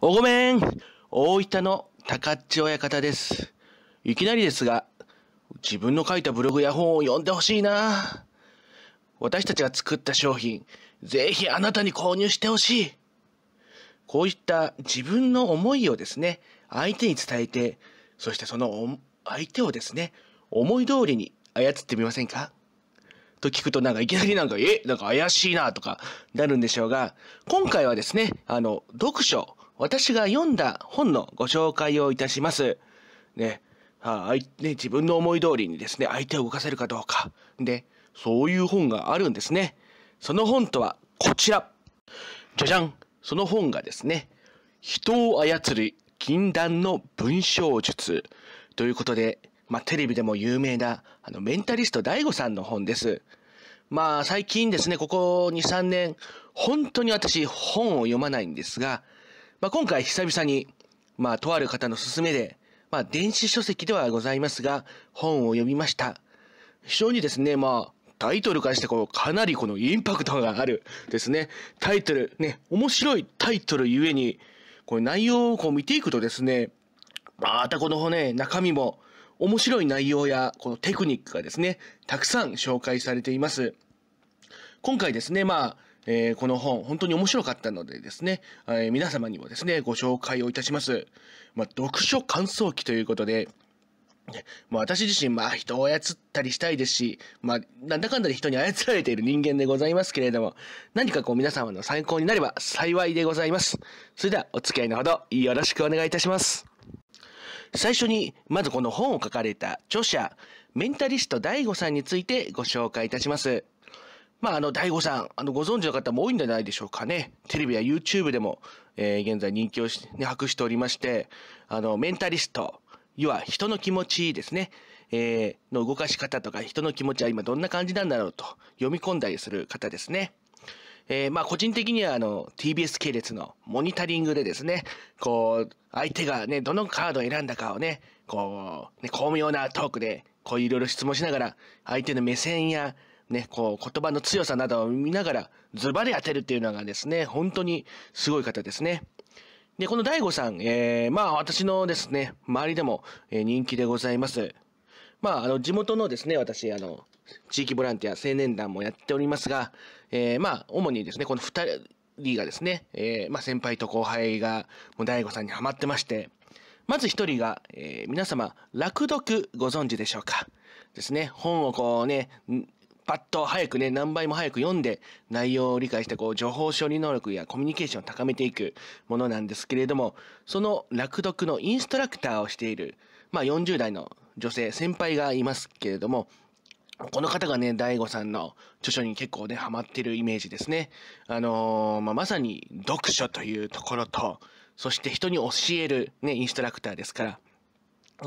おごめん大分の高っち親方です。いきなりですが、自分の書いたブログや本を読んでほしいな。私たちが作った商品、ぜひあなたに購入してほしい。こういった自分の思いをですね、相手に伝えて、そしてその相手をですね、思い通りに操ってみませんかと聞くとなんかいきなりなんか、え、なんか怪しいなとかなるんでしょうが、今回はですね、あの、読書私が読んだ本のご紹介をいたします。ね、はあ、ね、自分の思い通りにですね、相手を動かせるかどうか。で、そういう本があるんですね。その本とはこちら。じゃじゃんその本がですね、人を操る禁断の文章術ということで、まあ、テレビでも有名なあのメンタリスト DAIGO さんの本です。まあ最近ですね、ここ2、3年、本当に私本を読まないんですが、まあ、今回久々に、まあ、とある方の勧めで、まあ、電子書籍ではございますが、本を読みました。非常にですね、まあ、タイトルからしてこう、かなりこのインパクトがあるですね。タイトル、ね、面白いタイトルゆえに、これ内容をこう見ていくとですね、またこのね、中身も面白い内容やこのテクニックがですね、たくさん紹介されています。今回ですね、まあ、えー、この本、本当に面白かったのでですね、えー、皆様にもですね、ご紹介をいたします。まあ、読書感想記ということで、まあ、私自身、まあ、人を操ったりしたいですし、まあ、なんだかんだで人に操られている人間でございますけれども、何かこう皆様の参考になれば幸いでございます。それでは、お付き合いのほどよろしくお願いいたします。最初に、まずこの本を書かれた著者、メンタリスト DAIGO さんについてご紹介いたします。まあ、あの、大悟さん、あの、ご存知の方も多いんじゃないでしょうかね。テレビや YouTube でも、えー、現在人気をし、ね、博しておりまして、あの、メンタリスト、要は人の気持ちですね、えー、の動かし方とか、人の気持ちは今どんな感じなんだろうと読み込んだりする方ですね。えー、まあ個人的にはあの TBS 系列のモニタリングでですね、こう、相手がね、どのカードを選んだかをね、こう、ね、巧妙なトークで、こういろいろ質問しながら、相手の目線やね、こう、言葉の強さなどを見ながら、ズバリ当てるっていうのがですね、本当にすごい方ですね。で、この大悟さん、えー、まあ私のですね、周りでも、え人気でございます。まあ、あの、地元のですね、私、あの、地域ボランティア青年団もやっておりますが、えー、まあ、主にですね、この二人がですね、えー、まあ、先輩と後輩が、もう大悟さんにハマってまして、まず一人が、えー、皆様、落読ご存知でしょうかですね、本をこうね、パッと早くね、何倍も早く読んで、内容を理解して、こう、情報処理能力やコミュニケーションを高めていくものなんですけれども、その落読のインストラクターをしている、まあ40代の女性、先輩がいますけれども、この方がね、大悟さんの著書に結構ね、ハマってるイメージですね。あのー、まあ、まさに読書というところと、そして人に教えるね、インストラクターですから、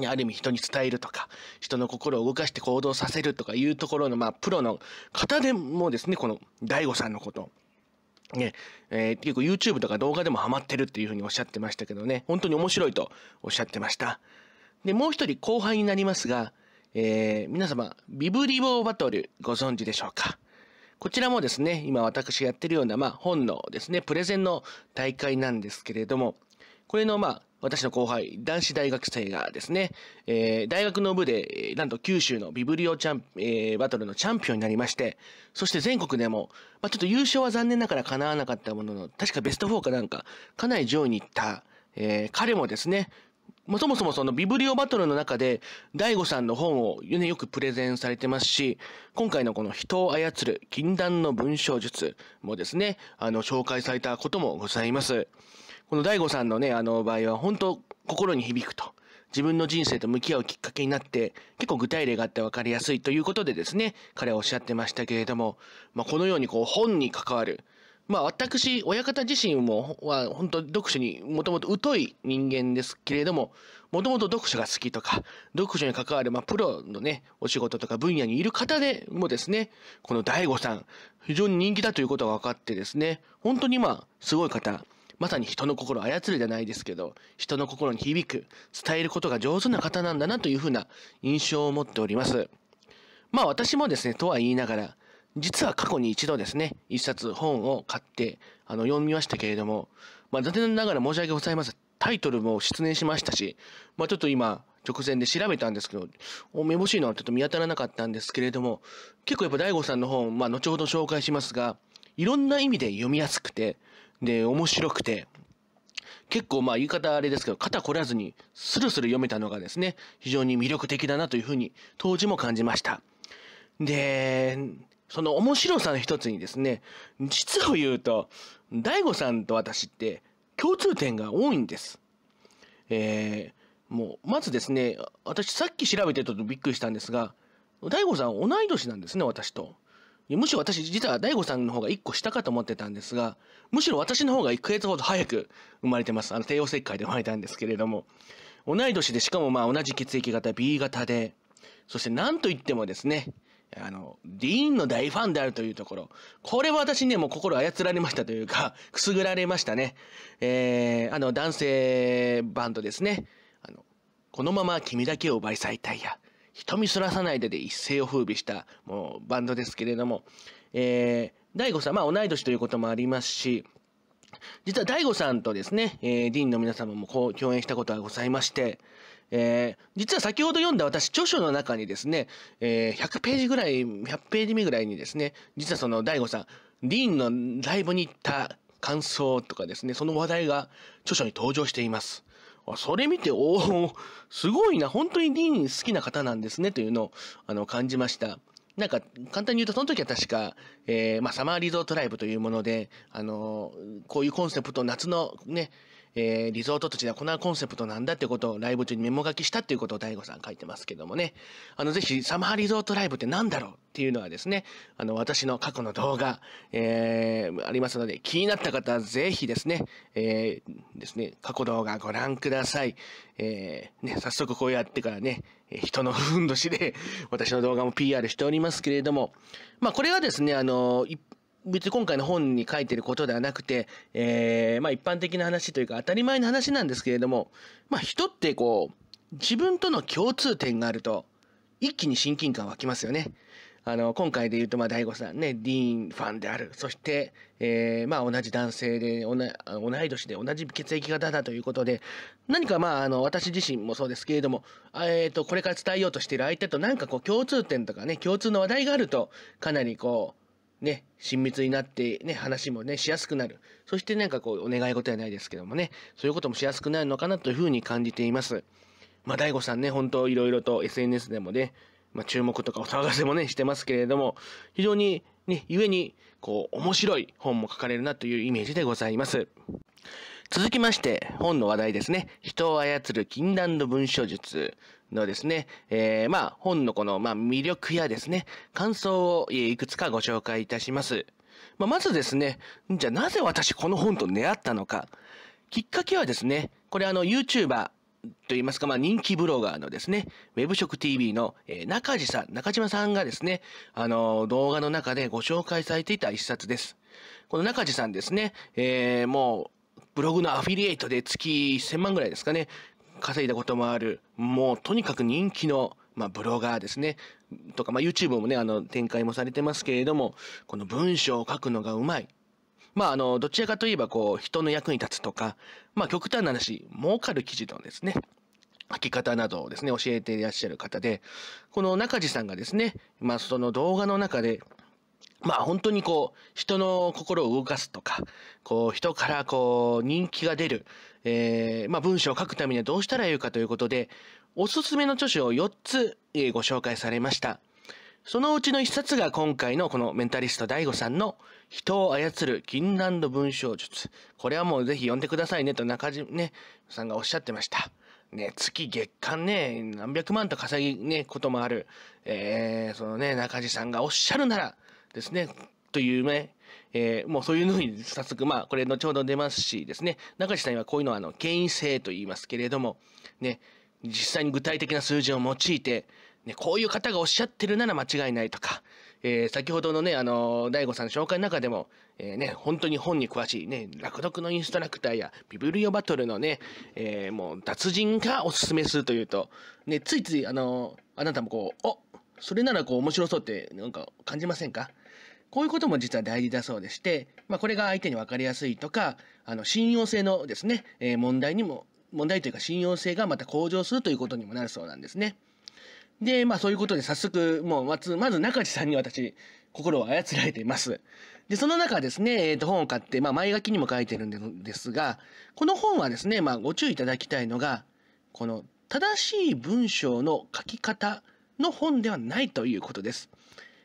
ある意味人に伝えるとか、人の心を動かして行動させるとかいうところの、まあ、プロの方でもですね、この DAIGO さんのこと。ね、えー、結構 YouTube とか動画でもハマってるっていうふうにおっしゃってましたけどね、本当に面白いとおっしゃってました。で、もう一人後輩になりますが、えー、皆様、ビブリボーバトルご存知でしょうかこちらもですね、今私やってるような、まあ、本のですね、プレゼンの大会なんですけれども、これの、まあ、私の後輩、男子大学生がですね、えー、大学の部で、なんと九州のビブリオチャン、えー、バトルのチャンピオンになりまして、そして全国でも、まあ、ちょっと優勝は残念ながら叶わなかったものの、確かベスト4かなんか、かなり上位に行った、えー、彼もですね、まあ、そもそもそのビブリオバトルの中で、大悟さんの本を、ね、よくプレゼンされてますし、今回のこの人を操る禁断の文章術もですね、あの、紹介されたこともございます。この大悟さんのね、あの場合は本当心に響くと。自分の人生と向き合うきっかけになって、結構具体例があって分かりやすいということでですね、彼はおっしゃってましたけれども、まあ、このようにこう本に関わる、まあ私、親方自身も、は本当読書にもともと疎い人間ですけれども、もともと読書が好きとか、読書に関わる、まあプロのね、お仕事とか分野にいる方でもですね、この大悟さん、非常に人気だということが分かってですね、本当にまあ、すごい方、まさに人の心を操るじゃないですけど、人の心に響く、伝えることが上手な方なんだなというふうな印象を持っております。まあ私もですね、とは言いながら、実は過去に一度ですね、一冊本を買って、あの、読みましたけれども、まあ、残念ながら申し訳ございません。タイトルも失念しましたし、まあ、ちょっと今、直前で調べたんですけど、おめぼしいのはちょっと見当たらなかったんですけれども、結構やっぱ大悟さんの本、まあ、後ほど紹介しますが、いろんな意味で読みやすくて、で、面白くて、結構まあ言い方あれですけど、肩凝らずにスルスル読めたのがですね、非常に魅力的だなというふうに当時も感じました。で、その面白さの一つにですね、実を言うと、大悟さんと私って共通点が多いんです。えー、もう、まずですね、私さっき調べてたとびっくりしたんですが、大悟さん同い年なんですね、私と。むしろ私実は大悟さんの方が1個下かと思ってたんですが、むしろ私の方が1ヶ月ほど早く生まれてます。あの帝王切開で生まれたんですけれども、同い年でしかもまあ同じ血液型 B 型で、そして何と言ってもですね、あの、ディーンの大ファンであるというところ。これは私ね、もう心操られましたというか、くすぐられましたね。えー、あの、男性バンドですね。あの、このまま君だけを奪い去りたいや。人見すらさないでで一世を風靡したもうバンドですけれども、えー、大悟さん、まあ同い年ということもありますし、実は大悟さんとですね、えー、ディーンの皆様もこう共演したことがございまして、えー、実は先ほど読んだ私、著書の中にですね、えー、100ページぐらい、100ページ目ぐらいにですね、実はその大悟さん、ディーンのライブに行った感想とかですね、その話題が著書に登場しています。それ見て、おお、すごいな、本当にディーン好きな方なんですね、というのを、あの、感じました。なんか、簡単に言うと、その時は確か、えー、まあ、サマーリゾートライブというもので、あのー、こういうコンセプト、夏のね、えー、リゾート土地ではこのコンセプトなんだってことをライブ中にメモ書きしたっていうことを大 o さん書いてますけどもね、あの、ぜひ、サマーリゾートライブって何だろうっていうのはですね、あの、私の過去の動画、えー、ありますので、気になった方はぜひですね、えー、ですね、過去動画ご覧ください。えー、ね、早速こうやってからね、人のふんどしで、私の動画も PR しておりますけれども、まあ、これはですね、あの、一別に今回の本に書いてることではなくて、えー、まあ一般的な話というか当たり前の話なんですけれども、まあ人ってこう、自分との共通点があると、一気に親近感湧きますよね。あの、今回で言うと、まあ、大悟さんね、ディーンファンである。そして、えー、まあ、同じ男性で、同い年で、同じ血液型だということで、何かまあ、あの、私自身もそうですけれども、えっ、ー、と、これから伝えようとしている相手と、なんかこう、共通点とかね、共通の話題があると、かなりこう、ね、親密になって、ね、話もね、しやすくなる。そしてなんかこう、お願い事やないですけどもね、そういうこともしやすくなるのかなというふうに感じています。まあ、大悟さんね、本当いろいろと SNS でもね、まあ、注目とかお騒がせもね、してますけれども、非常にね、故に、こう、面白い本も書かれるなというイメージでございます。続きまして、本の話題ですね。人を操る禁断の文章術。のですね、えー、まあ、本のこの、まあ、魅力やですね、感想をいくつかご紹介いたします。まあ、まずですね、じゃあなぜ私この本と出会ったのか。きっかけはですね、これあの YouTuber といいますか、まあ、人気ブロガーのですね、web 食 TV の、えー、中地さん、中島さんがですね、あの動画の中でご紹介されていた一冊です。この中地さんですね、えー、もう、ブログのアフィリエイトで月1000万ぐらいですかね、稼いだこともある、もうとにかく人気の、まあ、ブロガーですね。とか、まあ、YouTube もね、あの、展開もされてますけれども、この文章を書くのがうまい。まあ、あの、どちらかといえば、こう、人の役に立つとか、まあ、極端な話、儲かる記事のですね、書き方などをですね、教えていらっしゃる方で、この中地さんがですね、まあ、その動画の中で、まあ本当にこう人の心を動かすとかこう人からこう人気が出る、えー、まあ文章を書くためにはどうしたらいいかということでおすすめの著書を4つご紹介されましたそのうちの1冊が今回のこのメンタリスト DAIGO さんの「人を操る銀ランド文章術」これはもうぜひ読んでくださいねと中島ねさんがおっしゃってましたね、月月間ね、何百万と稼ぎね、こともある、えー、そのね、中地さんがおっしゃるなら、ですね、というね、えー、もうそういうのに早速、まあ、これ後ほど出ますしですね、中地さんはこういうのは、あの、権威性と言いますけれども、ね、実際に具体的な数字を用いて、ね、こういう方がおっしゃってるなら間違いないとか、えー、先ほどのね、あの、大悟さんの紹介の中でも、えー、ね、本当に本に詳しいね、落読のインストラクターや、ビブリオバトルのね、えー、もう、達人がおすすめするというと、ね、ついつい、あの、あなたもこう、おそれならこう面白そうってなんか感じませんかこういうことも実は大事だそうでして、まあ、これが相手に分かりやすいとか、あの、信用性のですね、えー、問題にも、問題というか信用性がまた向上するということにもなるそうなんですね。で、まあそういうことで早速、もうまず、まず中地さんに私、心を操られています。で、その中ですね、えっ、ー、と、本を買って、まあ前書きにも書いてるんですが、この本はですね、まあご注意いただきたいのが、この正しい文章の書き方の本ではないということです。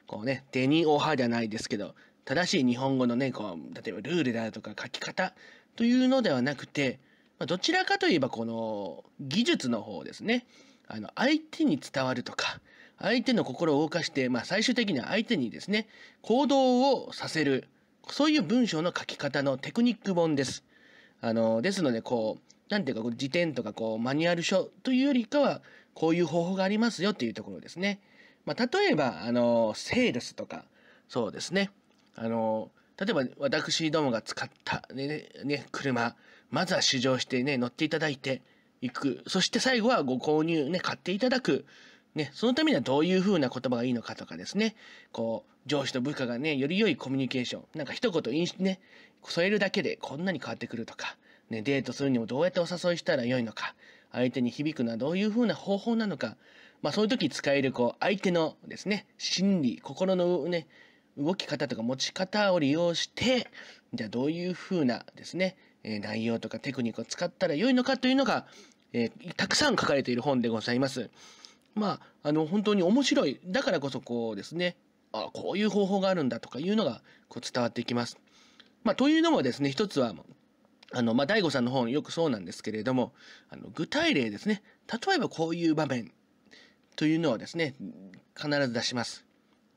こうね、デニオ派じゃないですけど、正しい日本語のね、こう、例えばルールであるとか書き方というのではなくて、まあ、どちらかといえばこの技術の方ですね。あの、相手に伝わるとか、相手の心を動かして、まあ、最終的には相手にですね、行動をさせる。そういう文章の書き方のテクニック本です。あの、ですので、こう、なんていうか、辞典とか、こう、マニュアル書というよりかは、こういう方法がありますよっていうところですね。まあ、例えば、あの、セールスとか、そうですね。あの、例えば私どもが使ったね、ね、車、まずは試乗してね、乗っていただいていく。そして最後はご購入ね、買っていただく。ね、そのためにはどういう風な言葉がいいのかとかですね、こう、上司と部下がね、より良いコミュニケーション、なんか一言ね、添えるだけでこんなに変わってくるとか、ね、デートするにもどうやってお誘いしたら良いのか、相手に響くのはどういう風な方法なのか、まあ、そういう時使える、こう、相手のですね、心理、心のね、動き方とか持ち方を利用して、じゃあどういう風なですね、え内容とかテクニックを使ったら良いのかというのが、えー、たくさん書かれている本でございます。まあ、あの、本当に面白い。だからこそこうですね、あこういう方法があるんだとかいうのがこう伝わってきます。まあ、というのもですね、一つは、あの、まあ、大悟さんの本よくそうなんですけれども、あの、具体例ですね。例えばこういう場面というのはですね、必ず出します。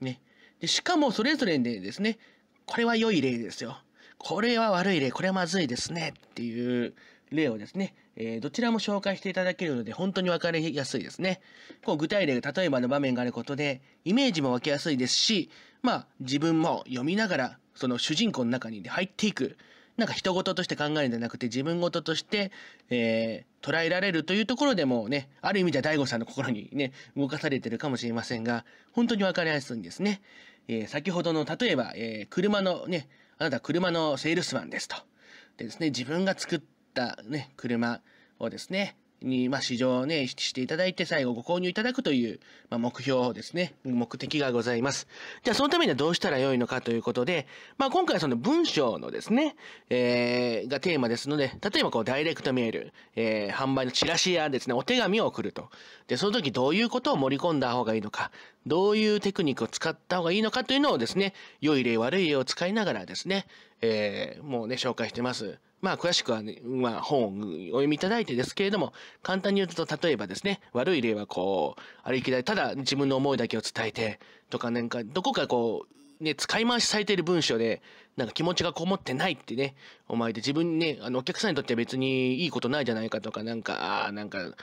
ね。でしかもそれぞれでですね、これは良い例ですよ。これは悪い例、これはまずいですね。っていう例をですね、えー、どちらも紹介していただけるので本当に分かりやすいですね。こう具体例が例えばの場面があることで、イメージも湧きやすいですし、まあ自分も読みながら、その主人公の中に入っていくなんか人事として考えるんじゃなくて自分事として、えー、捉えられるというところでもね、ある意味では DAIGO さんの心にね、動かされてるかもしれませんが、本当に分かりやすいんですね。えー、先ほどの例えば、えー、車のね、あなた車のセールスマンですと。でですね、自分が作ったね、車をですね、に、まあ、試乗をね、していただいて、最後ご購入いただくという、まあ、目標ですね、目的がございます。じゃあ、そのためにはどうしたらよいのかということで、まあ、今回はその文章のですね、えー、がテーマですので、例えばこう、ダイレクトメール、えー、販売のチラシやですね、お手紙を送ると。で、その時どういうことを盛り込んだ方がいいのか、どういうテクニックを使った方がいいのかというのをですね、良い例、悪い例を使いながらですね、えー、もうね、紹介してます。まあ、詳しくはね、まあ、本をお読みいただいてですけれども、簡単に言うと、例えばですね、悪い例はこう、あいきり、ただ自分の思いだけを伝えて、とかなんか、どこかこう、ね、使い回しされている文章で、なんか気持ちがこもってないってね、お前で自分ね、あの、お客さんにとっては別にいいことないじゃないかとか、なんか、ああ、なんか、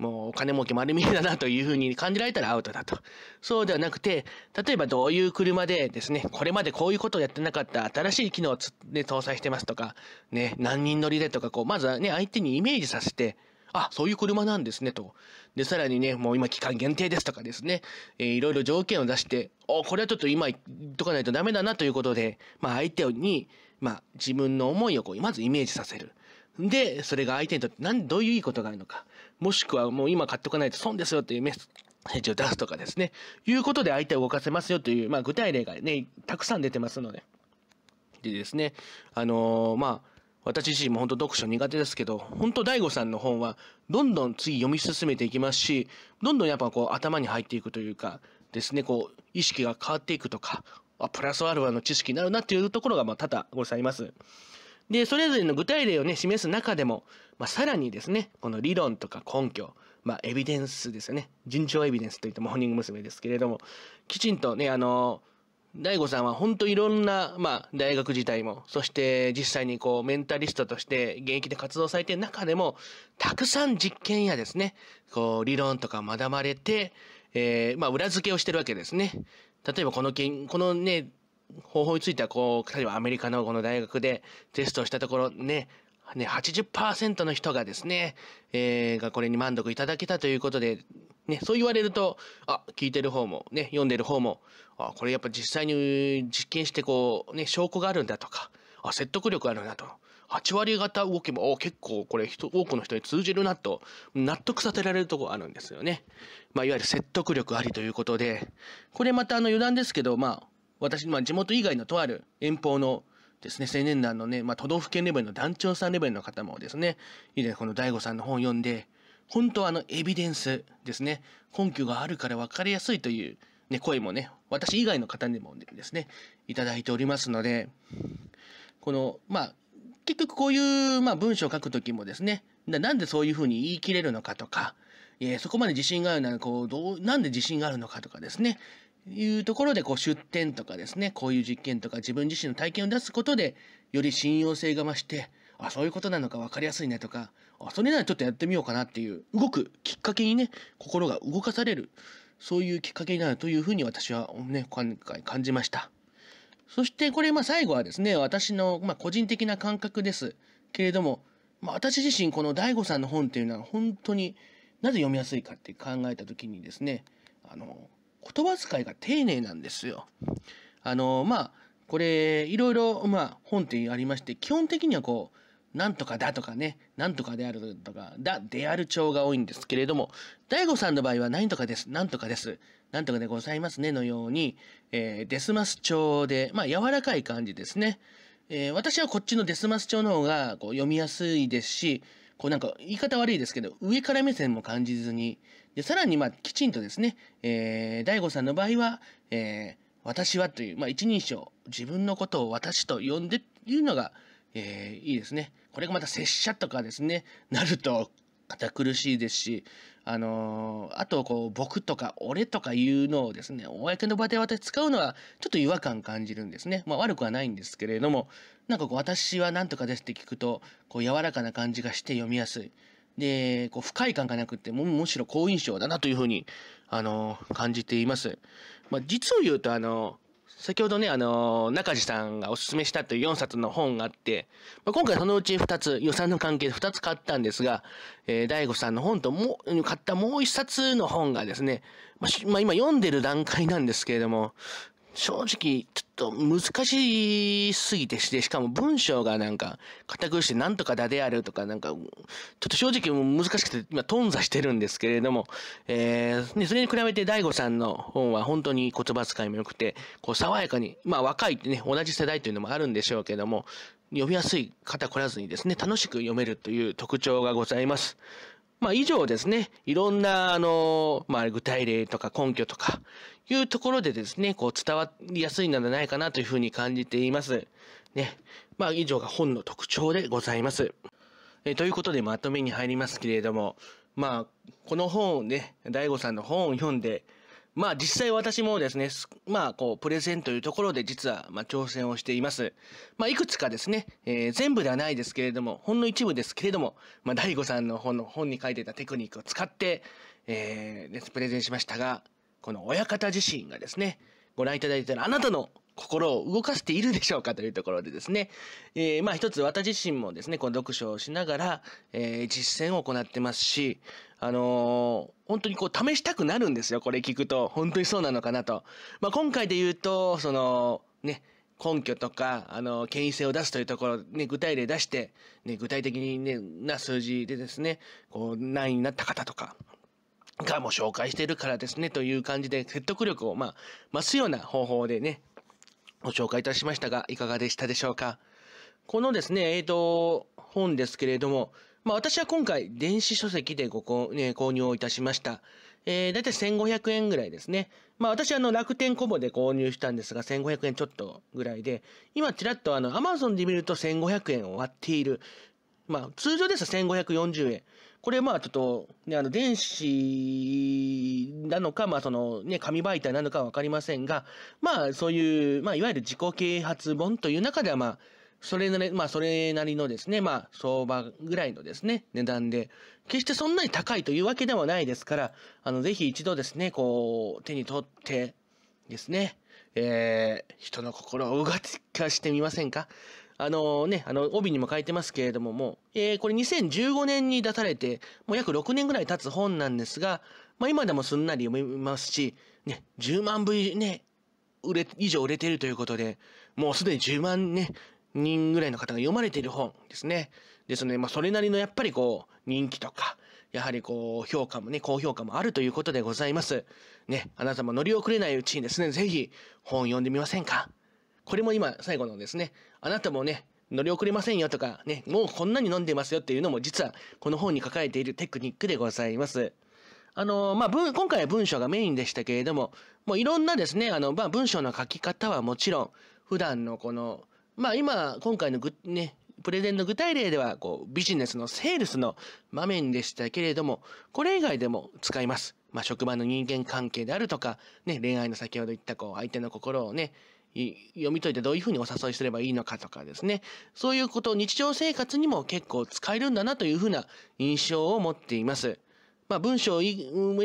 もうお金儲け丸見えだなというふうに感じられたらアウトだと。そうではなくて、例えばどういう車でですね、これまでこういうことをやってなかった新しい機能ね、搭載してますとか、ね、何人乗りでとか、こう、まずはね、相手にイメージさせて、あ、そういう車なんですね、と。で、さらにね、もう今期間限定ですとかですね、えー、いろいろ条件を出して、お、これはちょっと今言っとかないとダメだなということで、まあ相手に、まあ自分の思いをこう、まずイメージさせる。で、それが相手にとって何、どういういいことがあるのか。もしくはもう今買っておかないと損ですよっていうメッセージを出すとかですね、いうことで相手を動かせますよという、まあ、具体例がね、たくさん出てますので。でですね、あのー、まあ、私自身も本当読書苦手ですけど、本当大悟さんの本は、どんどん次読み進めていきますし、どんどんやっぱこう頭に入っていくというか、ですね、こう、意識が変わっていくとか、あ、プラスアルファの知識になるなっていうところが、まあ、多々ございます。で、それぞれの具体例をね、示す中でも、まあ、さらにですね、この理論とか根拠、まあ、エビデンスですよね。順調エビデンスといってモーニング娘。ですけれども、きちんとね、あの、大悟さんは本当いろんな、まあ、大学自体も、そして実際にこう、メンタリストとして現役で活動されている中でも、たくさん実験やですね、こう、理論とか学ばれて、えー、まあ、裏付けをしてるわけですね。例えばこの件、このね、方法については、こう、例えばアメリカのこの大学でテストをしたところ、ね、ね、80%の人がですね、えー、がこれに満足いただけたということで、ね、そう言われると、あ、聞いてる方も、ね、読んでる方も、あ、これやっぱ実際に実験してこう、ね、証拠があるんだとか、あ、説得力あるなと。8割方動けば、お結構これ人、多くの人に通じるなと、納得させられるところあるんですよね。まあ、いわゆる説得力ありということで、これまたあの余談ですけど、まあ、私、まあ、地元以外のとある遠方のですね、青年団のね、まあ、都道府県レベルの団長さんレベルの方もですね、以前この大悟さんの本を読んで、本当はあの、エビデンスですね、根拠があるから分かりやすいという、ね、声もね、私以外の方にもですね、いただいておりますので、この、まあ、結局こういう、まあ、文章を書くときもですね、なんでそういうふうに言い切れるのかとか、えー、そこまで自信があるなら、こう、どう、なんで自信があるのかとかですね、いうところでこう出展とかですねこういう実験とか自分自身の体験を出すことでより信用性が増してあそういうことなのか分かりやすいねとかあそれならちょっとやってみようかなっていう動くきっかけにね心が動かされるそういうきっかけになるというふうに私はね今回感じましたそしてこれまあ最後はですね私のまあ個人的な感覚ですけれども、まあ、私自身この DAIGO さんの本っていうのは本当になぜ読みやすいかって考えた時にですねあの言葉遣いが丁寧なんですよ。あのまあこれいろいろまあ本ってありまして基本的にはこうなんとかだとかねなんとかであるとかだである調が多いんですけれども DAIGO さんの場合は何とかですなんとかですなんとかでございますねのように、えー、デスマス調でまあ柔らかい感じですね。えー、私はこっちのデスマス調の方がこう読みやすいですしこうなんか言い方悪いですけど、上から目線も感じずに、で、さらにまあきちんとですね、えー、大悟さんの場合は、えー、私はという、まあ一人称、自分のことを私と呼んでっていうのが、えー、いいですね。これがまた拙者とかですね、なると堅苦しいですし、あのー、あとこう、僕とか俺とかいうのをですね、公の場で私使うのはちょっと違和感感じるんですね。まあ悪くはないんですけれども、なんかこう私は何とかですって聞くとこう柔らかな感じがして読みやすい。で、こう不快感がなくても、むしろ好印象だなというふうに、あの、感じています。まあ、実を言うと、あの、先ほどね、あの、中地さんがおすすめしたという4冊の本があって、まあ、今回そのうち2つ、予算の関係で2つ買ったんですが、えー、大悟さんの本とも、買ったもう1冊の本がですね、まあ、まあ、今読んでる段階なんですけれども、正直、ちょっと難しすぎてして、しかも文章がなんか、堅苦しい、なんとかだであるとか、なんか、ちょっと正直難しくて、今、頓挫してるんですけれども、えー、それに比べて大悟さんの本は本当に言葉遣いも良くて、こう、爽やかに、まあ、若いってね、同じ世代というのもあるんでしょうけども、読みやすい方来らずにですね、楽しく読めるという特徴がございます。まあ、以上ですね、いろんな、あの、まあ、具体例とか根拠とか、いうところでですね、こう、伝わりやすいのではないかなというふうに感じています。ね。まあ、以上が本の特徴でございます。えということで、まとめに入りますけれども、まあ、この本をね、daigo さんの本を読んで、まあ実際私もですね、まあこうプレゼンというところで実はまあ挑戦をしています。まあいくつかですね、えー、全部ではないですけれども、ほんの一部ですけれども、まあ大悟さんの本の本に書いてたテクニックを使って、えー、プレゼンしましたが、この親方自身がですね、ご覧いただいたらあなたの心を動かしているでしょうかというところでですね、えー、まあ一つ私自身もですね、この読書をしながら、えー、実践を行ってますし、あのー、本当にこう試したくなるんですよ、これ聞くと。本当にそうなのかなと。まあ今回で言うと、その、ね、根拠とか、あの、権威性を出すというところ、ね、具体例出して、ね、具体的にね、な数字でですね、こう、何位になった方とか、がも紹介してるからですね、という感じで説得力を、まあ、増すような方法でね、ご紹介いたしましたが、いかがでしたでしょうか。このですね、えっ、ー、と、本ですけれども、まあ、私は今回、電子書籍でご購,、ね、購入をいたしました。えー、だいたい1500円ぐらいですね。まあ、私、あの、楽天コボで購入したんですが、1500円ちょっとぐらいで、今、ちらっと、あの、アマゾンで見ると1500円を割っている。まあ、通常ですと1540円。これまあちょっと、ね、あの電子なのか、まあそのね、紙媒体なのかわかりませんが、まあそういう、まあいわゆる自己啓発本という中ではまあ、それなり、まあそれなりのですね、まあ相場ぐらいのですね、値段で、決してそんなに高いというわけではないですから、あのぜひ一度ですね、こう手に取ってですね、えー、人の心を動かしてみませんかあのね、あの、帯にも書いてますけれどももう、えー、これ2015年に出されて、もう約6年ぐらい経つ本なんですが、まあ今でもすんなり読みますし、ね、10万部ね、売れ、以上売れてるということで、もうすでに10万ね、人ぐらいの方が読まれている本ですね。ですので、まあ、それなりのやっぱりこう、人気とか、やはりこう、評価もね、高評価もあるということでございます。ね、あなたも乗り遅れないうちにですね、ぜひ、本読んでみませんかこれも今、最後のですね、あなたもね、乗り遅れませんよとか、ね、もうこんなに飲んでますよっていうのも実はこの本に書かれているテクニックでございます。あの、まあ、今回は文章がメインでしたけれども、もういろんなですね、あの、まあ、文章の書き方はもちろん、普段のこの、まあ、今、今回のぐ、ね、プレゼンの具体例では、こう、ビジネスのセールスの場面でしたけれども、これ以外でも使います。まあ、職場の人間関係であるとか、ね、恋愛の先ほど言った、こう、相手の心をね、読み解いてどういうふうにお誘いすればいいのかとかですね。そういうことを日常生活にも結構使えるんだなというふうな印象を持っています。まあ文章もい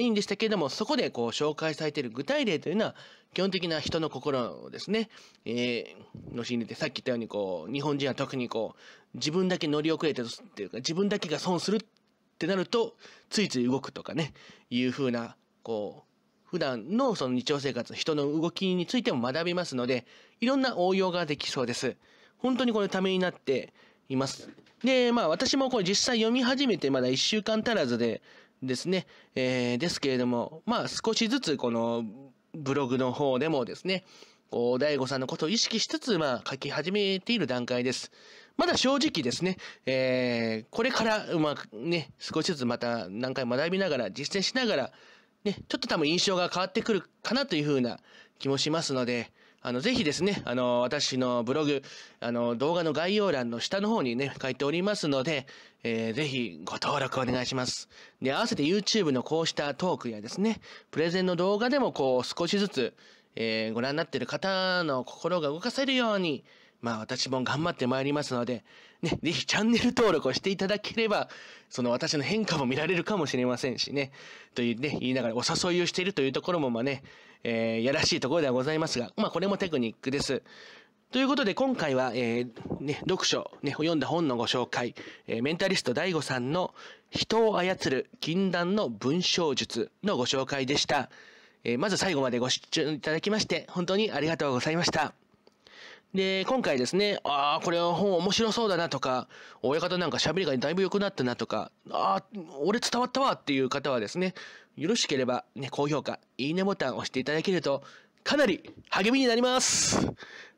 いんでしたけれども、そこでこう紹介されている具体例というのは、基本的な人の心をですね、えー、の心理でさっき言ったようにこう、日本人は特にこう、自分だけ乗り遅れてるっていうか、自分だけが損するってなると、ついつい動くとかね、いうふうな、こう、普段のその日常生活、人の動きについても学びますので、いろんな応用ができそうです。本当にこれためになっています。で、まあ私もこれ実際読み始めてまだ1週間足らずでですね、えー、ですけれども、まあ少しずつこのブログの方でもですね、こう、大悟さんのことを意識しつつ、まあ、書き始めている段階です。まだ正直ですね、えー、これから、うまくね、少しずつまた何回も学びながら、実践しながら、ね、ちょっと多分印象が変わってくるかなというふうな気もしますので、あの、ぜひですね、あの、私のブログ、あの、動画の概要欄の下の方にね、書いておりますので、えー、ぜひご登録お願いします。で、合わせて YouTube のこうしたトークやですね、プレゼンの動画でもこう、少しずつ、えー、ご覧になっている方の心が動かせるように、まあ私も頑張ってまいりますので、ね、ぜひチャンネル登録をしていただければ、その私の変化も見られるかもしれませんしね、というね、言いながらお誘いをしているというところもまあね、えー、やらしいところではございますが、まあこれもテクニックです。ということで今回は、えー、ね、読書、ね、読んだ本のご紹介、えー、メンタリスト DAIGO さんの人を操る禁断の文章術のご紹介でした。えー、まず最後までご視聴いただきまして本当にありがとうございました。で、今回ですね、ああ、これは本面白そうだなとか、親方なんか喋りがだいぶ良くなったなとか、ああ、俺伝わったわっていう方はですね、よろしければね、高評価、いいねボタンを押していただけると、かなり励みになります。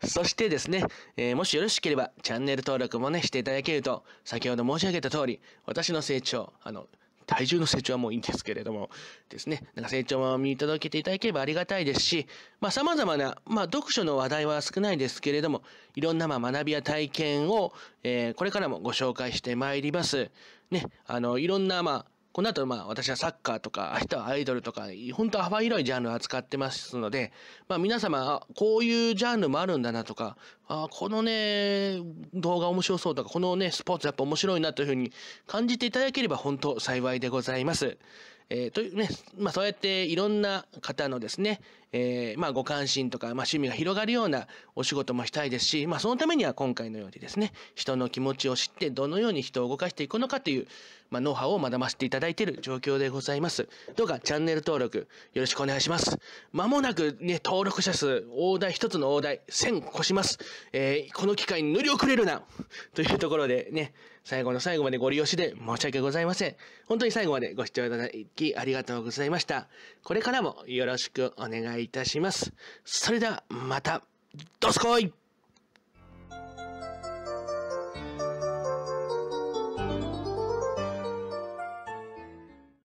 そしてですね、えー、もしよろしければチャンネル登録もね、していただけると、先ほど申し上げた通り、私の成長、あの、体重の成長はもういいんですけれども、ですね、なんか成長も見届けていただければありがたいですし、まあ様々な、まあ読書の話題は少ないですけれども、いろんなまあ学びや体験を、えー、これからもご紹介してまいります。ね、あの、いろんなまあこの後、まあ、私はサッカーとか、明 日はアイドルとか、本当幅広いジャンルを扱ってますので、まあ、皆様、こういうジャンルもあるんだなとか、あこのね、動画面白そうとか、このね、スポーツやっぱ面白いなというふうに感じていただければ本当幸いでございます。えー、というね、まあそうやっていろんな方のですね、えー、まあご関心とか、まあ趣味が広がるようなお仕事もしたいですし、まあそのためには今回のようにですね、人の気持ちを知ってどのように人を動かしていくのかという、まあノウハウを学ばせていただいている状況でございます。どうかチャンネル登録よろしくお願いします。まもなくね、登録者数、大台一つの大台、1000越します。えー、この機会に乗り遅れるなというところでね、最後の最後までご利用しで申し訳ございません。本当に最後までご視聴いただきありがとうございました。これからもよろしくお願いいたします。それではまた、どすこい